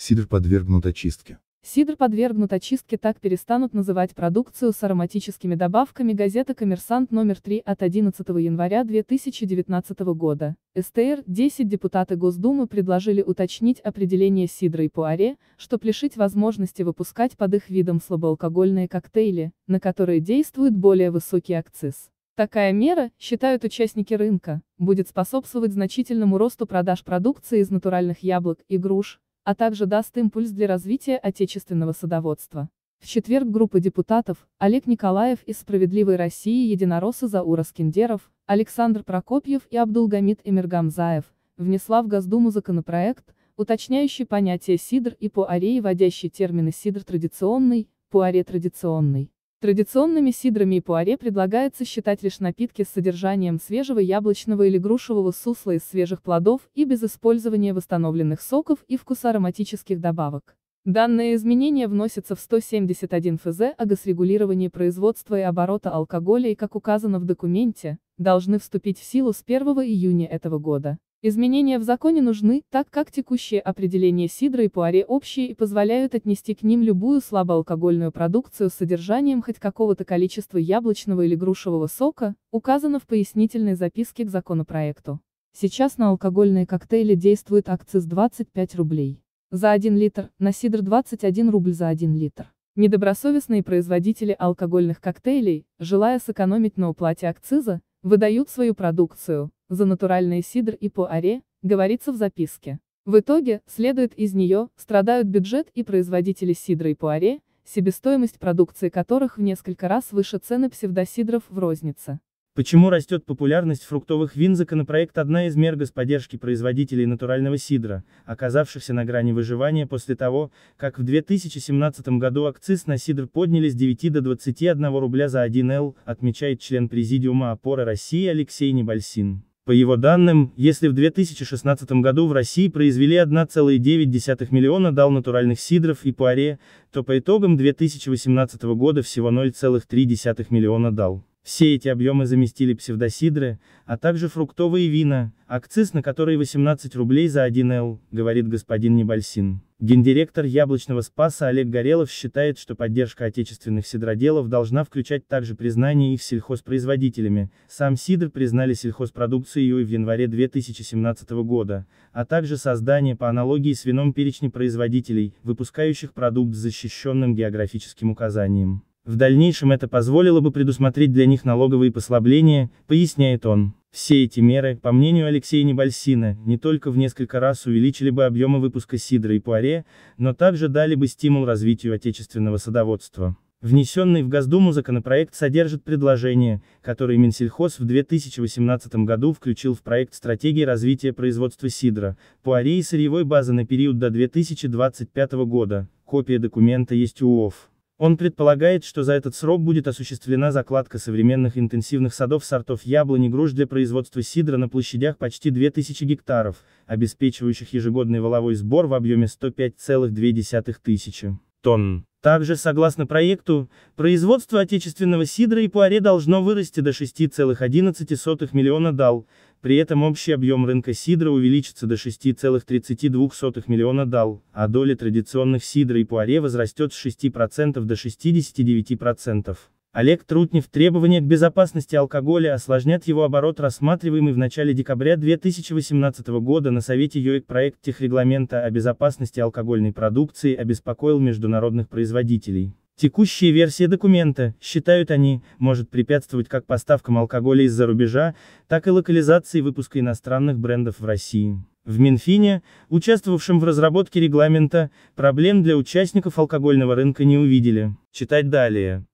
Сидр подвергнут очистке. Сидр подвергнут очистке так перестанут называть продукцию с ароматическими добавками газета «Коммерсант» номер 3 от 11 января 2019 года. СТР, 10 депутаты Госдумы предложили уточнить определение сидра и пуаре, чтобы лишить возможности выпускать под их видом слабоалкогольные коктейли, на которые действует более высокий акциз. Такая мера, считают участники рынка, будет способствовать значительному росту продаж продукции из натуральных яблок и груш, а также даст импульс для развития отечественного садоводства. В четверг группа депутатов, Олег Николаев из «Справедливой России» единороссы Заура Скиндеров, Александр Прокопьев и Абдулгамид Эмиргамзаев, внесла в Госдуму законопроект, уточняющий понятие сидр и пуаре и вводящий термины сидр традиционный, пуаре традиционный. Традиционными сидрами и пуаре предлагается считать лишь напитки с содержанием свежего яблочного или грушевого сусла из свежих плодов и без использования восстановленных соков и вкусоароматических добавок. Данное изменение вносится в 171 ФЗ о а госрегулировании производства и оборота алкоголя и, как указано в документе, должны вступить в силу с 1 июня этого года. Изменения в законе нужны, так как текущее определение сидра и пуаре общие и позволяют отнести к ним любую слабоалкогольную продукцию с содержанием хоть какого-то количества яблочного или грушевого сока, указано в пояснительной записке к законопроекту. Сейчас на алкогольные коктейли действует акциз 25 рублей за 1 литр, на сидр 21 рубль за 1 литр. Недобросовестные производители алкогольных коктейлей, желая сэкономить на уплате акциза, выдают свою продукцию, за натуральный сидр и пуаре, говорится в записке. В итоге, следует из нее, страдают бюджет и производители сидра и пуаре, себестоимость продукции которых в несколько раз выше цены псевдосидров в рознице. Почему растет популярность фруктовых вин законопроект одна из мер господдержки производителей натурального сидра, оказавшихся на грани выживания после того, как в 2017 году акциз на сидр подняли с 9 до 21 рубля за 1 л, отмечает член Президиума опоры России Алексей Небольсин. По его данным, если в 2016 году в России произвели 1,9 миллиона дал натуральных сидров и пуаре, то по итогам 2018 года всего 0,3 миллиона дал. Все эти объемы заместили псевдосидры, а также фруктовые вина, акциз на которые 18 рублей за 1 л, говорит господин Небольсин. Гендиректор «Яблочного Спаса» Олег Горелов считает, что поддержка отечественных сидроделов должна включать также признание их сельхозпроизводителями, сам сидр признали сельхозпродукцией в январе 2017 года, а также создание по аналогии с вином перечня производителей, выпускающих продукт с защищенным географическим указанием. В дальнейшем это позволило бы предусмотреть для них налоговые послабления, поясняет он. Все эти меры, по мнению Алексея Небольсина, не только в несколько раз увеличили бы объемы выпуска сидра и пуаре, но также дали бы стимул развитию отечественного садоводства. Внесенный в Госдуму законопроект содержит предложения, которые Минсельхоз в 2018 году включил в проект стратегии развития производства сидра, пуаре и сырьевой базы на период до 2025 года. Копия документа есть у ОФ. Он предполагает, что за этот срок будет осуществлена закладка современных интенсивных садов сортов яблони груш для производства сидра на площадях почти 2000 гектаров, обеспечивающих ежегодный валовой сбор в объеме 105,2 тысячи тонн. Также, согласно проекту, производство отечественного сидра и пуаре должно вырасти до 6,11 миллиона дал, при этом общий объем рынка сидра увеличится до 6,32 миллиона дал, а доля традиционных сидра и пуаре возрастет с 6% до 69%. Олег Трутнев требования к безопасности алкоголя осложнят его оборот рассматриваемый в начале декабря 2018 года на Совете ЮЭК проект техрегламента о безопасности алкогольной продукции обеспокоил международных производителей. Текущая версия документа, считают они, может препятствовать как поставкам алкоголя из-за рубежа, так и локализации выпуска иностранных брендов в России. В Минфине, участвовавшем в разработке регламента, проблем для участников алкогольного рынка не увидели. Читать далее.